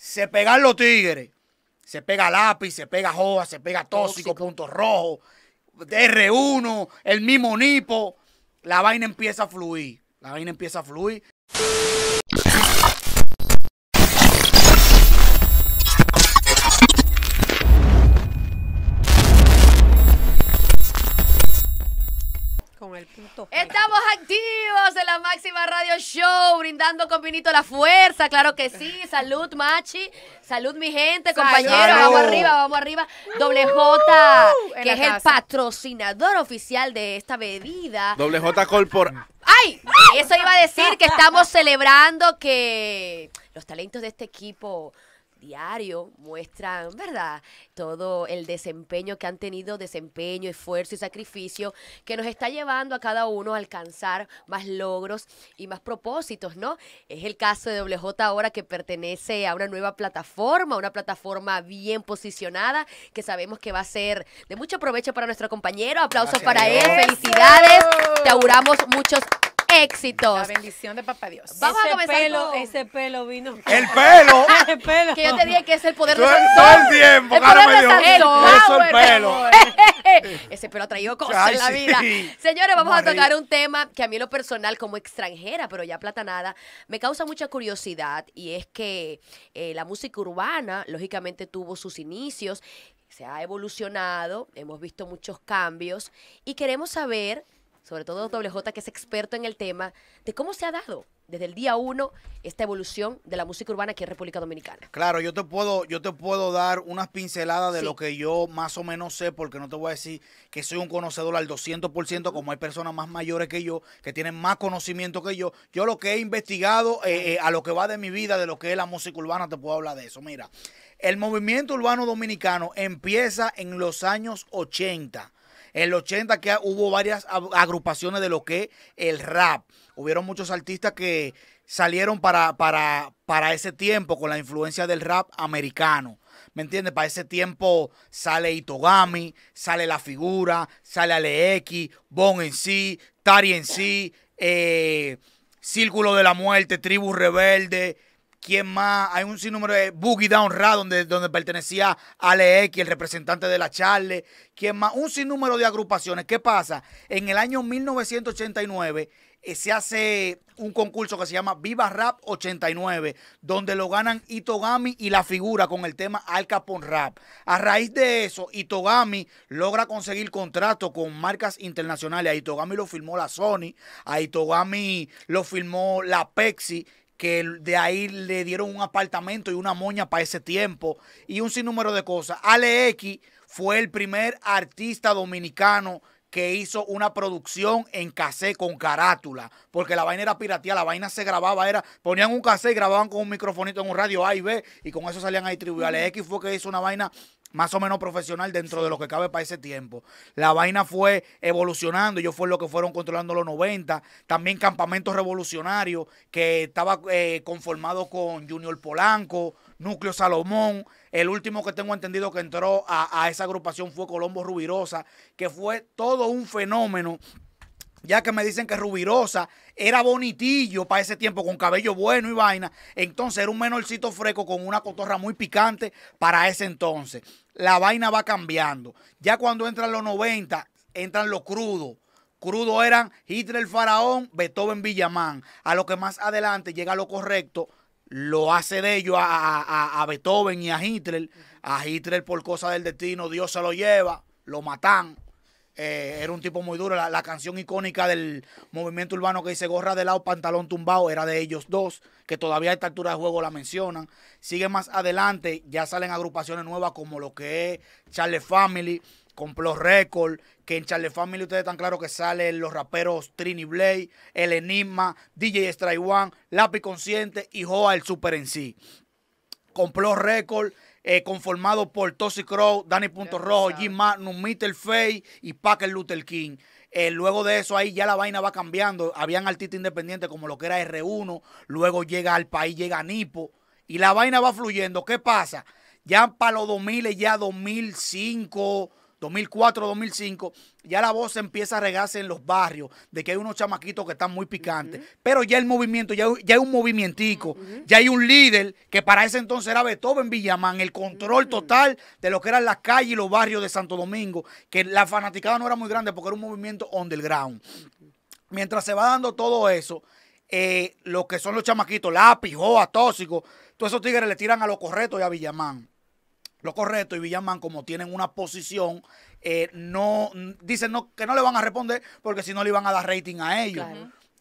se pegan los tigres. Se pega lápiz, se pega joa, se pega tóxico, tóxico. punto rojo, R1, el mismo nipo. La vaina empieza a fluir. La vaina empieza a fluir. Estamos activos en la Máxima Radio Show, brindando con vinito la fuerza, claro que sí. Salud, Machi. Salud, mi gente, compañeros. Vamos arriba, vamos arriba. Doble uh, J, que es el patrocinador oficial de esta bebida. Doble J Corpor. ¡Ay! Eso iba a decir que estamos celebrando que los talentos de este equipo diario muestran, ¿verdad? Todo el desempeño que han tenido, desempeño, esfuerzo y sacrificio que nos está llevando a cada uno a alcanzar más logros y más propósitos, ¿no? Es el caso de WJ ahora que pertenece a una nueva plataforma, una plataforma bien posicionada que sabemos que va a ser de mucho provecho para nuestro compañero. Aplausos para él, felicidades. Te auguramos muchos éxitos. La bendición de papá Dios. Vamos ese a comenzar pelo, Ese pelo vino. ¡El pelo! ese pelo. Que yo te dije que es el poder de Sansón. Todo el tiempo, el cara El pelo. ese pelo ha traído cosas en la vida. Señores, vamos a tocar un tema que a mí en lo personal, como extranjera, pero ya platanada, me causa mucha curiosidad y es que eh, la música urbana, lógicamente, tuvo sus inicios, se ha evolucionado, hemos visto muchos cambios y queremos saber sobre todo WJ, que es experto en el tema, de cómo se ha dado desde el día uno esta evolución de la música urbana aquí en República Dominicana. Claro, yo te puedo, yo te puedo dar unas pinceladas de lo que yo más o menos sé, porque no te voy a decir que soy un conocedor al 200%, como hay personas más mayores que yo, que tienen más conocimiento que yo. Yo lo que he investigado eh, eh, a lo que va de mi vida, de lo que es la música urbana, te puedo hablar de eso. Mira, el movimiento urbano dominicano empieza en los años 80 en los 80 que hubo varias agrupaciones de lo que el rap. Hubieron muchos artistas que salieron para, para, ese tiempo con la influencia del rap americano. ¿Me entiendes? Para ese tiempo sale Itogami, sale La Figura, sale Alex, Bon en sí, Tari en sí, eh, Círculo de la Muerte, Tribu Rebelde, ¿Quién más? Hay un sinnúmero de Boogie Down Rap donde, donde pertenecía Alex, el representante de la Charle. ¿Quién más? Un sinnúmero de agrupaciones. ¿Qué pasa? En el año 1989 eh, se hace un concurso que se llama Viva Rap 89, donde lo ganan Itogami y la figura con el tema Al Capón Rap. A raíz de eso, Itogami logra conseguir contrato con marcas internacionales. A Itogami lo firmó la Sony, a Itogami lo firmó la Pepsi que de ahí le dieron un apartamento y una moña para ese tiempo y un sinnúmero de cosas. Ale fue el primer artista dominicano que hizo una producción en casé con carátula, porque la vaina era piratía, la vaina se grababa, era, ponían un cassé y grababan con un microfonito en un radio A y B, y con eso salían a distribuir. Ale X fue que hizo una vaina más o menos profesional dentro de lo que cabe para ese tiempo. La vaina fue evolucionando, ellos fue lo que fueron controlando los 90, también Campamento revolucionarios que estaba eh, conformado con Junior Polanco, Núcleo Salomón, el último que tengo entendido que entró a, a esa agrupación fue Colombo Rubirosa, que fue todo un fenómeno ya que me dicen que Rubirosa era bonitillo para ese tiempo, con cabello bueno y vaina. Entonces era un menorcito fresco con una cotorra muy picante para ese entonces. La vaina va cambiando. Ya cuando entran los 90, entran los crudos. Crudos eran Hitler el Faraón, Beethoven Villamán. A lo que más adelante llega lo correcto, lo hace de ellos a, a Beethoven y a Hitler. A Hitler por cosa del destino, Dios se lo lleva, lo matan, eh, era un tipo muy duro. La, canción icónica del movimiento urbano que dice gorra de lado, pantalón tumbado, era de ellos dos, que todavía a esta altura de juego la mencionan. Sigue más adelante, ya salen agrupaciones nuevas como lo que es Charlie Family, Plus Record, que en Charlie Family ustedes están claros que salen los raperos Trini Blade, El Enigma, DJ Strike One, Lápiz Consciente y Joa el Super en sí. Plus Record eh, conformado por Tosi Crow, Danny Punto Rojo, Jim Magnum, Mr. Faye y Packer Luther King. Eh, luego de eso ahí ya la vaina va cambiando. Habían artistas independientes como lo que era R1, luego llega al país, llega Nipo y la vaina va fluyendo. ¿Qué pasa? Ya para los 2000, ya 2005, 2004-2005, ya la voz empieza a regarse en los barrios de que hay unos chamaquitos que están muy picantes. Pero ya el movimiento, ya, ya hay un movimentico, ya hay un líder que para ese entonces era Beethoven Villamán, el control total de lo que eran las calles y los barrios de Santo Domingo, que la fanaticada no era muy grande porque era un movimiento underground. Mientras se va dando todo eso, eh, lo que son los chamaquitos, lápiz, joa, tóxico, todos esos tigres le tiran a lo correcto y a Villamán lo correcto y Villamán como tienen una posición eh, no dicen no, que no le van a responder porque si no le iban a dar rating a ellos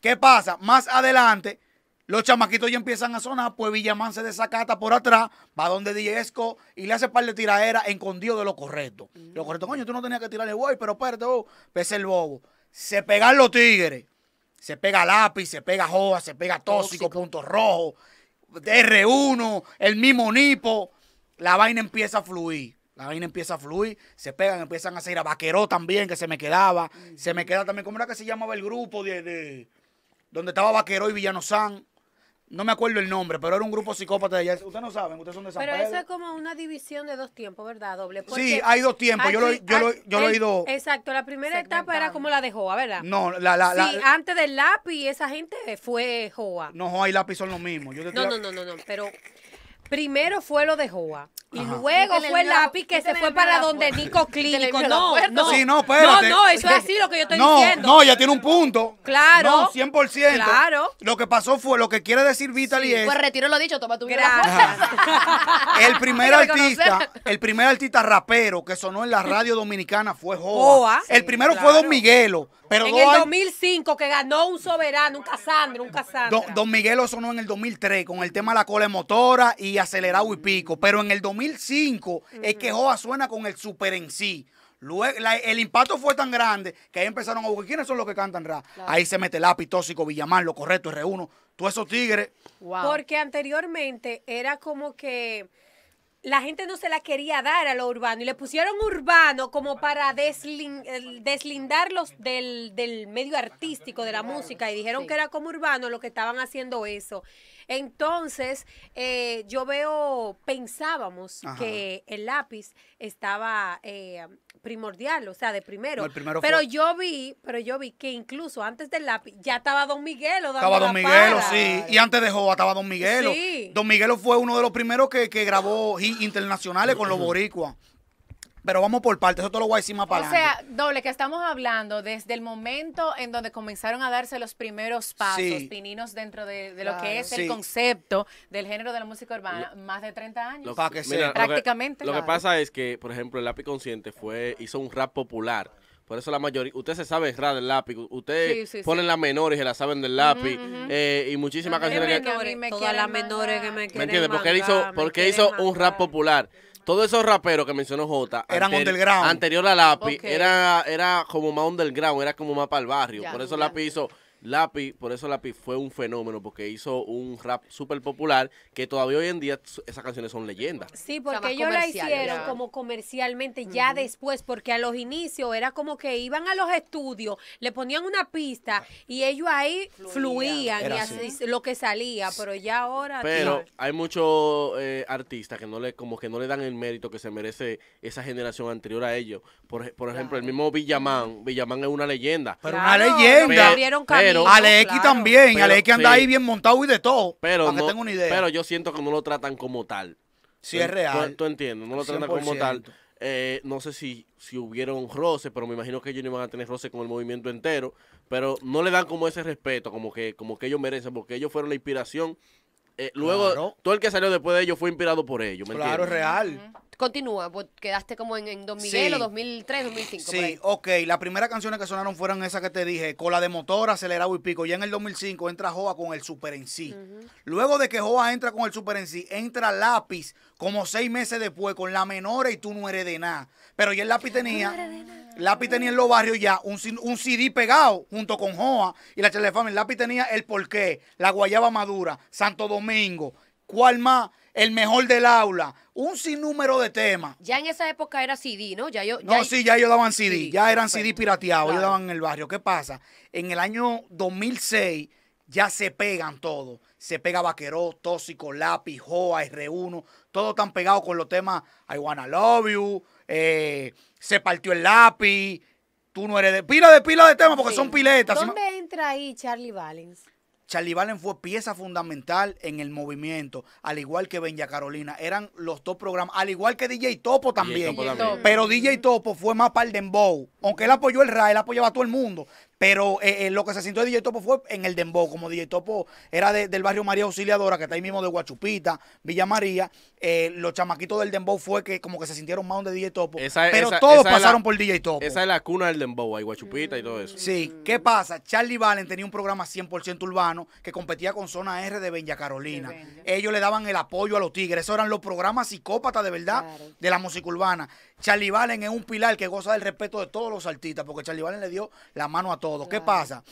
qué pasa más adelante los chamaquitos ya empiezan a sonar, pues Villamán se desacata por atrás, va donde Diezco y le hace par de tiraderas escondido de lo correcto. Mm. Lo correcto, coño, tú no tenías que tirarle güey, pero espérate, oh, pese el bobo. Se pegan los tigres, se pega lápiz, se pega joa, se pega tóxico, punto rojo, r 1 el mismo nipo la vaina empieza a fluir. La vaina empieza a fluir, se pegan, empiezan a seguir a Vaqueró también, que se me quedaba. Se me queda también, ¿cómo era que se llamaba el grupo de, de donde estaba Vaqueró y Villano No me acuerdo el nombre, pero era un grupo psicópata de allá. Ustedes no saben, ustedes son de San Pero eso es como una división de dos tiempos, ¿verdad? Doble. sí, hay dos tiempos. yo lo, yo, lo, yo lo he ido. Exacto, la primera etapa era como la de Joa, ¿verdad? No, la. la, sí, antes del lápiz, esa gente fue Joa. No, Joa y lápiz son lo mismo. Yo no, no, no, no, no, pero Primero fue lo de Joa. Y luego fue el lápiz que se fue para donde Nico Clínico. No, no. no, No, no, eso es así lo que yo estoy diciendo. No, ya tiene un punto. Claro. No, 100%. Claro. Lo que pasó fue, lo que quiere decir Vitaly es... Pues retiro lo dicho, toma tu vida. El primer artista, el primer artista rapero que sonó en la radio dominicana fue Joa. El primero fue Don Miguelo en el 2005 que ganó un soberano, un Casandro, un Casandro. Don, Miguel lo sonó en el 2003 con el tema de la cola motora y acelerado y pico. Pero en el 2005 es que Joa suena con el super en sí. Luego, el impacto fue tan grande que ahí empezaron a buscar quiénes son los que cantan rap. Ahí se mete lápiz, tóxico, Villamar, lo correcto, R1, todos esos tigres. Porque anteriormente era como que la gente no se la quería dar a lo urbano y le pusieron urbano como para deslindarlos del, del, medio artístico de la música y dijeron que era como urbano lo que estaban haciendo eso. Entonces, eh, yo veo, pensábamos que el lápiz estaba eh, primordial, o sea, de primero. pero yo vi, pero yo vi que incluso antes del lápiz ya estaba Don Miguelo Estaba Don Miguelo, sí. Y antes de Joa estaba Don Miguelo. Don Miguelo fue uno de los primeros que, que grabó internacionales con los boricuas. Pero vamos por partes, eso te lo voy a decir más para O sea, doble, que estamos hablando desde el momento en donde comenzaron a darse los primeros pasos, pininos dentro de, de lo que es el concepto del género de la música urbana, más de 30 años. Prácticamente. Lo que, pasa es que, por ejemplo, el lápiz consciente fue, hizo un rap popular. Por eso la mayoría, usted se sabe el rap del lápiz, usted ponen las menores y se la saben del lápiz, eh, y muchísimas canciones que, todas las menores que me ¿me entiende? Porque él hizo, porque hizo un rap popular todos esos raperos que mencionó Jota eran underground. Anterior a Lápiz, era, era como más underground, era como más para el barrio. Por eso Lápiz hizo Lapi, por eso Lapi fue un fenómeno, porque hizo un rap súper popular que todavía hoy en día esas canciones son leyendas. Sí, porque ellos la hicieron como comercialmente ya después, porque a los inicios era como que iban a los estudios, le ponían una pista y ellos ahí fluían, y así, lo que salía, pero ya ahora. Pero hay muchos eh, artistas que no le como que no le dan el mérito que se merece esa generación anterior a ellos. Por, ejemplo, el mismo Villamán, Villamán es una leyenda. Pero una leyenda. Alexi también. Alexi anda ahí bien montado y de todo. Pero, no, una idea. pero yo siento que no lo tratan como tal. Si es real. Tú, no lo tratan como tal. Eh, no sé si, si hubieron roce, pero me imagino que ellos no iban a tener roce con el movimiento entero. Pero no le dan como ese respeto, como que, como que ellos merecen, porque ellos fueron la inspiración. Eh, luego, todo el que salió después de ellos fue inspirado por ellos. claro, es real. Continúa, pues, quedaste como en, en 2000 2003, 2005. Sí, ok. Las primeras canciones que sonaron fueron esas que te dije, cola de motor, acelerado y pico. Ya en el 2005 entra Joa con el Super en sí. Luego de que Joa entra con el Super en sí, entra Lápiz como seis meses después con La menor y Tú no eres de nada. Pero ya el Lápiz tenía... Lápiz tenía en los barrios ya un, un, CD pegado junto con Joa y la El Lápiz tenía El Porqué, La Guayaba Madura, Santo Domingo. ¿Cuál más? el mejor del aula, un sinnúmero de temas. Ya en esa época era CD, ¿no? Ya yo, no, sí, ya ellos daban CD, ya eran CD pirateados, yo ellos daban en el barrio. ¿Qué pasa? En el año 2006 ya se pegan todo. Se pega Vaqueró, Tóxico, Lápiz, Joa, R1, todo están pegados con los temas I Wanna Love You, eh, Se partió el lápiz, Tú no eres de... Pila de pila de temas porque son piletas. ¿Dónde entra ahí Charlie Valens? Charlie Valen fue pieza fundamental en el movimiento, al igual que Benja Carolina. Eran los dos programas, al igual que DJ Topo también. Pero DJ Topo fue más para el Dembow. Aunque él apoyó el RAE, él apoyaba a todo el mundo. Pero eh, eh, lo que se sintió de DJ Topo fue en el Dembow, como DJ Topo era del barrio María Auxiliadora, que está ahí mismo de Guachupita, Villa María, eh, los chamaquitos del Dembow fue que como que se sintieron más de DJ Topo. pero todos pasaron por DJ Topo. Esa es la cuna del Dembow, hay Guachupita y todo eso. Sí, ¿qué pasa? Charlie Valen tenía un programa 100% urbano que competía con Zona R de Benja Carolina. Ellos le daban el apoyo a los tigres, esos eran los programas psicópatas de verdad de la música urbana. Charlie Valen es un pilar que goza del respeto de todos los artistas, porque Charlie Valen le dio la mano a todos ¿Qué pasa?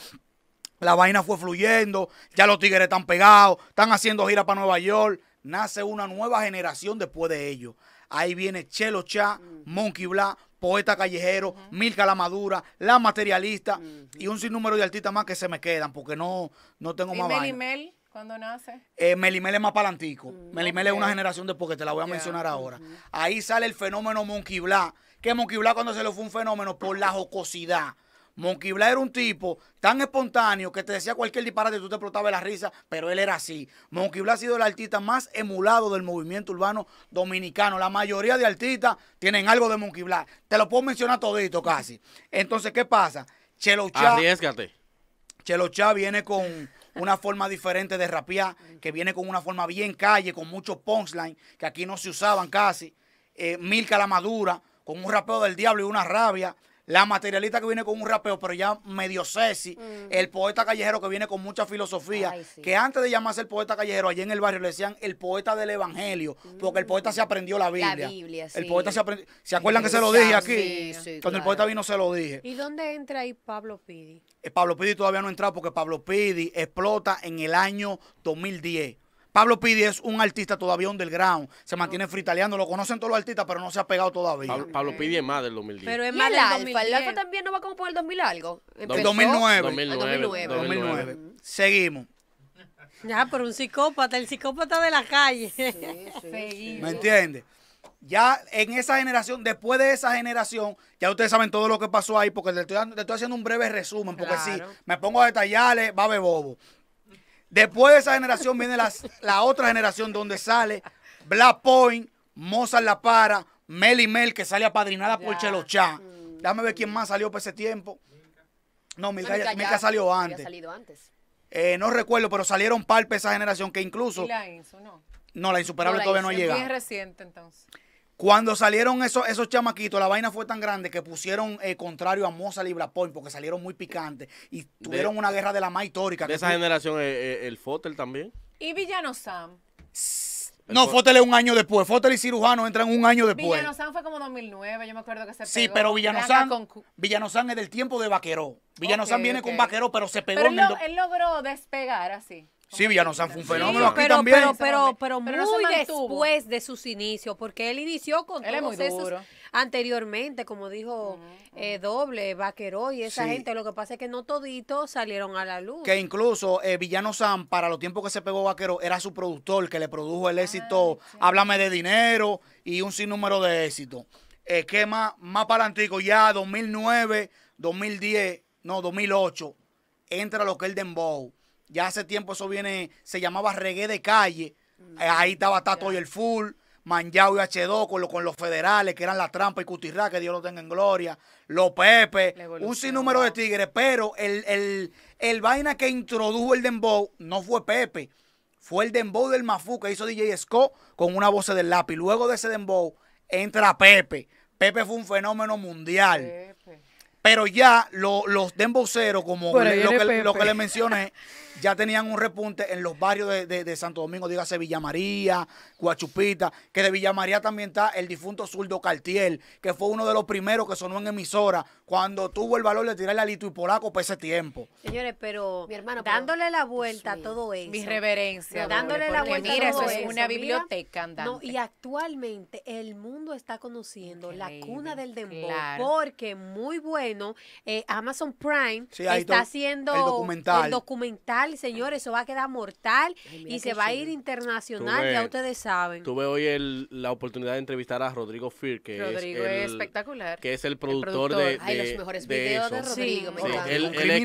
La vaina fue fluyendo, ya los tigres están pegados, están haciendo gira para Nueva York, nace una nueva generación después de ellos. Ahí viene Chelo Cha, Monkey Bla, Poeta Callejero, Milka la Madura, La Materialista y un sinnúmero de artistas más que se me quedan porque no, no tengo más Mel, vaina. ¿Cuándo nace? Melimel eh, es más palantico. Melimel es una generación después que te la voy a mencionar ahora. Ahí sale el fenómeno Monkey Bla. Que Monkey Bla cuando se le fue un fenómeno por la jocosidad Monkey era un tipo tan espontáneo que te decía cualquier disparate y tú te explotabas la risa, pero él era así. Monkey ha sido el artista más emulado del movimiento urbano dominicano. La mayoría de artistas tienen algo de Monkey Te lo puedo mencionar todito casi. Entonces, ¿qué pasa? Chelo Chá. Arriesgate. Chelo viene con una forma diferente de rapear, que viene con una forma bien calle, con muchos punchline, que aquí no se usaban casi. Mil eh, Milka con un rapeo del diablo y una rabia la materialista que viene con un rapeo, pero ya medio sexy, mm. el poeta callejero que viene con mucha filosofía, que antes de llamarse el poeta callejero, allí en el barrio le decían el poeta del evangelio, porque el poeta se mm. aprendió la Biblia. El poeta se aprendió. ¿Se acuerdan que se lo dije aquí? Cuando el poeta vino, se lo dije. ¿Y dónde entra ahí Pablo Pidi? Eh, Pablo Pidi todavía no entra porque Pablo Pidi explota en el año 2010. Pablo Pidi es un artista todavía underground. Se mantiene fritaleando. Lo conocen todos los artistas, pero no se ha pegado todavía. Pablo, Pidi es más del 2010. Pero es más del El Alfa también no va como por el 2000 algo. Empezó 2009. 2009. 2009. Seguimos. Ya, pero un psicópata, el psicópata de la calle. Sí, ¿Me entiendes? Ya en esa generación, después de esa generación, ya ustedes saben todo lo que pasó ahí, porque le estoy, haciendo un breve resumen, porque si me pongo a detallarle, va a haber bobo. Después de esa generación viene las, la otra generación donde sale Black Point, Mozart La Para, y Mel, que sale apadrinada por Chelocha. Mm. Déjame ver quién más salió por ese tiempo. No, Milka, salió antes. salido antes. Eh, no recuerdo, pero salieron par esa generación que incluso. no? No, la insuperable no, todavía no llega. Es reciente entonces. Cuando salieron esos, esos chamaquitos, la vaina fue tan grande que pusieron eh, contrario a Moza Libra Point porque salieron muy picantes y tuvieron una guerra de la más histórica. De esa generación, eh, eh, el Fotel también. Y Villano Sam. no, Fotel es un año después. Fotel y Cirujano entran un año después. Villano fue como 2009, yo me acuerdo que se pegó. Sí, pero Villano Sam Villano es del tiempo de Vaqueró. Villano viene con Vaqueró, pero se pegó pero él logró despegar así. Sí, Villano San fue un fenómeno aquí pero, también. Pero, pero, pero, muy después de sus inicios, porque él inició con él todos anteriormente, como dijo eh, Doble, Vaqueró y esa gente. Lo que pasa es que no toditos salieron a la luz. Que incluso eh, Villano Sam, para los tiempos que se pegó Vaqueró, era su productor que le produjo el éxito Háblame de Dinero y un sinnúmero de éxitos. Eh, más, más para antiguo, ya 2009, 2010, no, 2008, entra lo que es Dembow ya hace tiempo eso viene, se llamaba reggae de calle. Mm. Eh, ahí estaba Tato y el Full, Manjao y H2 con, con, los federales, que eran la trampa y Cutirra, que Dios lo tenga en gloria. Los Pepe, un sinnúmero de tigres. Pero el, el, el, vaina que introdujo el Dembow no fue Pepe, fue el Dembow del Mafú que hizo DJ Scott con una voz del lápiz. Luego de ese Dembow entra Pepe. Pepe fue un fenómeno mundial. Pero ya los demboceros como lo, que, les mencioné, ya tenían un repunte en los barrios de, Santo Domingo, dígase Villa María, Guachupita, que de Villamaría también está el difunto zurdo Cartiel, que fue uno de los primeros que sonó en emisora cuando tuvo el valor de tirar el Lito y Polaco para ese tiempo. Señores, pero mi hermano, dándole la vuelta a todo eso. Mi reverencia. Dándole la vuelta a todo eso. es una biblioteca andante. No, y actualmente el mundo está conociendo la cuna del dembocero porque muy bueno no eh, Amazon Prime está haciendo el documental. señores, eso va a quedar mortal y se va a ir internacional, ya ustedes saben. Tuve hoy la oportunidad de entrevistar a Rodrigo Fir, que es, el, Que es el productor, de, los mejores videos de Rodrigo, Él, que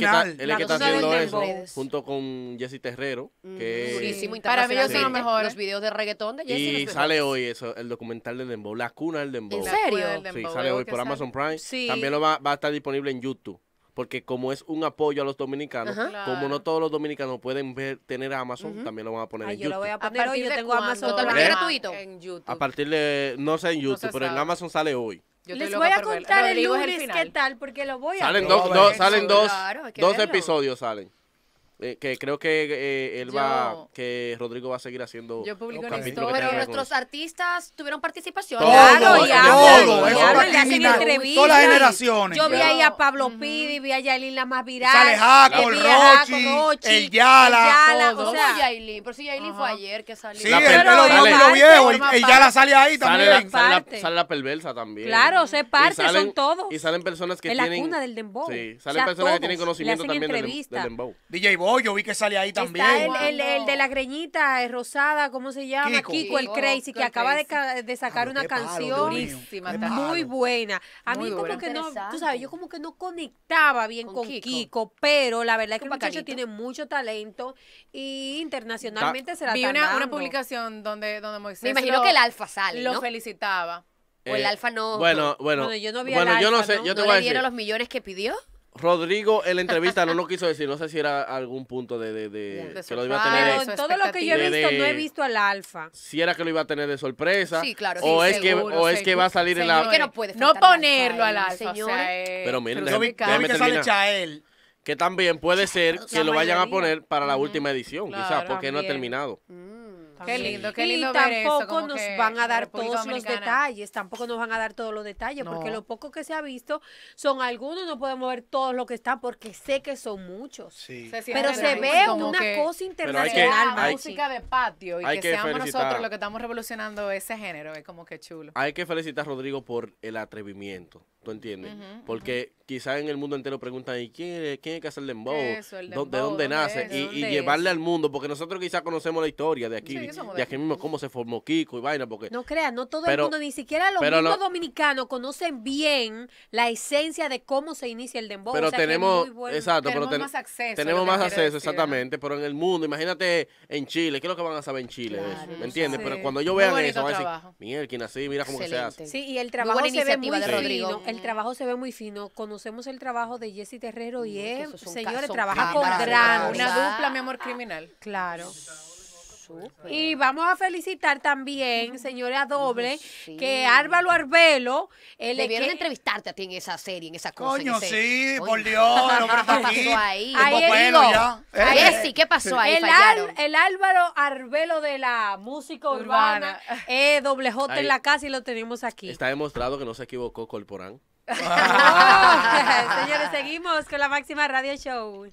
está, haciendo eso junto con Jesse Terrero, mm, que para mí ellos son los mejores los videos de reggaetón de Jesse. Y sale hoy eso, el documental de Dembow, La Cuna del Dembow. ¿En serio? Sí, sale hoy por Amazon Prime. También lo va a estar disponible en YouTube. Porque como es un apoyo a los dominicanos, como no todos los dominicanos pueden ver, tener Amazon, también lo van a poner en yo YouTube. Lo voy a poner hoy, yo tengo Amazon gratuito. ¿Eh? En YouTube. A partir de, no sé en YouTube, pero en Amazon sale hoy. Les voy a contar el lunes qué tal, porque lo voy a salen Dos, salen dos, dos episodios salen. Eh, que creo que eh, él va, que Rodrigo va a seguir haciendo. Yo publico en esto, pero nuestros artistas tuvieron participación. Todo, claro, y hablan, y hablan, hacen Todas las generaciones. Yo vi ahí a Pablo Pidi, vi a Yailin la más viral. Sale Jaco, el Rochi, el Yala. Yala, o sea, Yailin, pero si Yailin fue ayer que salió. Sí, la el viejo, el Yala sale ahí también. Sale la perversa también. Claro, se parte, son todos. Y salen personas que tienen. en la cuna del dembow. Sí, salen personas que tienen conocimiento también del dembow. DJ Bo Oh, yo vi que sale ahí también. el, de la greñita es eh, rosada, ¿cómo se llama? Kiko, el Crazy, que acaba de, sacar una canción muy buena. A mí como que no, tú sabes, yo como que no conectaba bien con, Kiko. pero la verdad es que el tiene mucho talento y internacionalmente se la Vi una, una, publicación donde, Moisés Me imagino que el alfa sale, Lo felicitaba. Eh, o el Alfa no. Bueno, bueno. bueno yo no, vi bueno, no sé. dieron los millones que pidió? Rodrigo en la entrevista no lo quiso decir, no sé si era algún punto de, de, de, que lo iba a tener. Pero en todo lo que yo he visto no he visto al alfa. Si era que lo iba a tener de sorpresa. Sí, claro. O es que o es que va a salir en la. no, ponerlo al alfa, señor. Eh, pero miren, déjame que sale Chael. Que también puede ser que lo vayan a poner para la última edición, quizás, porque no ha terminado. Qué lindo, qué lindo. Y tampoco nos van a dar todos los detalles, tampoco nos van a dar todos los detalles, porque lo poco que se ha visto son algunos, no podemos ver todos los que están, porque sé que son muchos. Sí. pero se ve una cosa internacional. Que, música de patio y que, seamos nosotros los que estamos revolucionando ese género, es como que chulo. Hay que felicitar a Rodrigo por el atrevimiento. ¿Tú entiendes? Porque quizás en el mundo entero preguntan, ¿y quién, es, quién es que hace el dembow? ¿De dónde, nace? y, llevarle al mundo, porque nosotros quizás conocemos la historia de aquí, mismo, cómo se formó Kiko y vaina, porque... No crea no todo el mundo, ni siquiera los mismos dominicanos conocen bien la esencia de cómo se inicia el dembow. Pero tenemos, exacto, tenemos más acceso. Tenemos más acceso, exactamente, pero en el mundo, imagínate en Chile, ¿qué es lo que van a saber en Chile? ¿Me entiendes? Pero cuando yo vean eso, van a decir, Miguel, ¿quién así, mira cómo se hace. Sí, y el trabajo se el trabajo se ve muy fino. Conocemos el trabajo de Jesse Terrero y es, señores, trabaja con gran. Una dupla, mi amor, criminal. Claro. Y vamos a felicitar también, señora Doble, que Álvaro Arbelo. Debieron entrevistarte a ti en esa serie, en esa cosa. Coño, sí, por Dios, el hombre ahí? sí, ¿qué pasó ahí? El, Álvaro Arbelo de la música urbana, doble J en la casa y lo tenemos aquí. Está demostrado que no se equivocó colporán oh, Señores, seguimos con la máxima radio show.